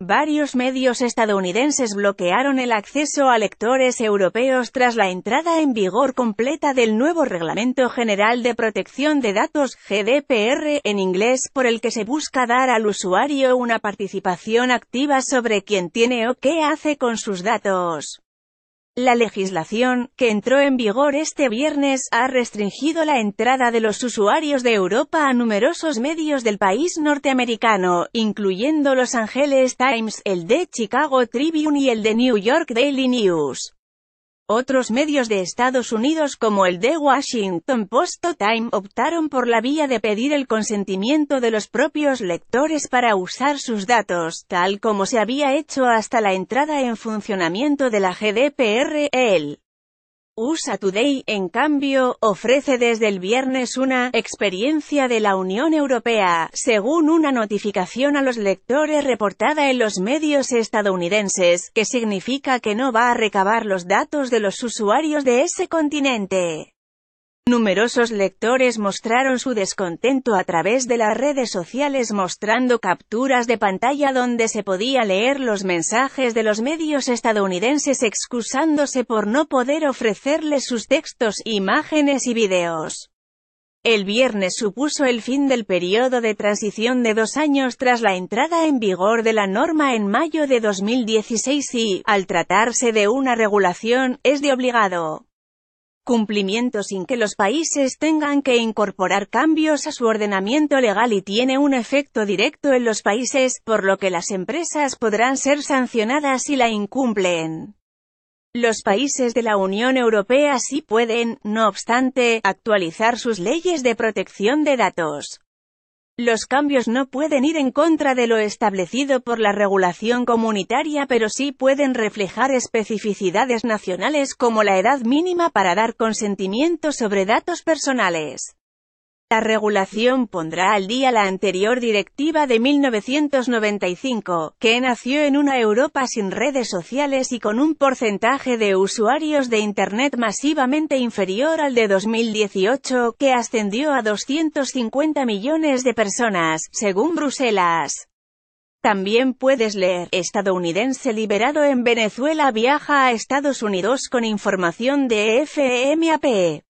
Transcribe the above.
Varios medios estadounidenses bloquearon el acceso a lectores europeos tras la entrada en vigor completa del nuevo Reglamento General de Protección de Datos GDPR en inglés por el que se busca dar al usuario una participación activa sobre quién tiene o qué hace con sus datos. La legislación, que entró en vigor este viernes, ha restringido la entrada de los usuarios de Europa a numerosos medios del país norteamericano, incluyendo Los Angeles Times, el de Chicago Tribune y el de New York Daily News. Otros medios de Estados Unidos como el The Washington Post o Time optaron por la vía de pedir el consentimiento de los propios lectores para usar sus datos, tal como se había hecho hasta la entrada en funcionamiento de la GDPR. USA Today, en cambio, ofrece desde el viernes una «experiencia de la Unión Europea», según una notificación a los lectores reportada en los medios estadounidenses, que significa que no va a recabar los datos de los usuarios de ese continente. Numerosos lectores mostraron su descontento a través de las redes sociales mostrando capturas de pantalla donde se podía leer los mensajes de los medios estadounidenses excusándose por no poder ofrecerles sus textos, imágenes y videos. El viernes supuso el fin del periodo de transición de dos años tras la entrada en vigor de la norma en mayo de 2016 y, al tratarse de una regulación, es de obligado cumplimiento sin que los países tengan que incorporar cambios a su ordenamiento legal y tiene un efecto directo en los países, por lo que las empresas podrán ser sancionadas si la incumplen. Los países de la Unión Europea sí pueden, no obstante, actualizar sus leyes de protección de datos. Los cambios no pueden ir en contra de lo establecido por la regulación comunitaria pero sí pueden reflejar especificidades nacionales como la edad mínima para dar consentimiento sobre datos personales. La regulación pondrá al día la anterior directiva de 1995, que nació en una Europa sin redes sociales y con un porcentaje de usuarios de Internet masivamente inferior al de 2018, que ascendió a 250 millones de personas, según Bruselas. También puedes leer, estadounidense liberado en Venezuela viaja a Estados Unidos con información de FMAP.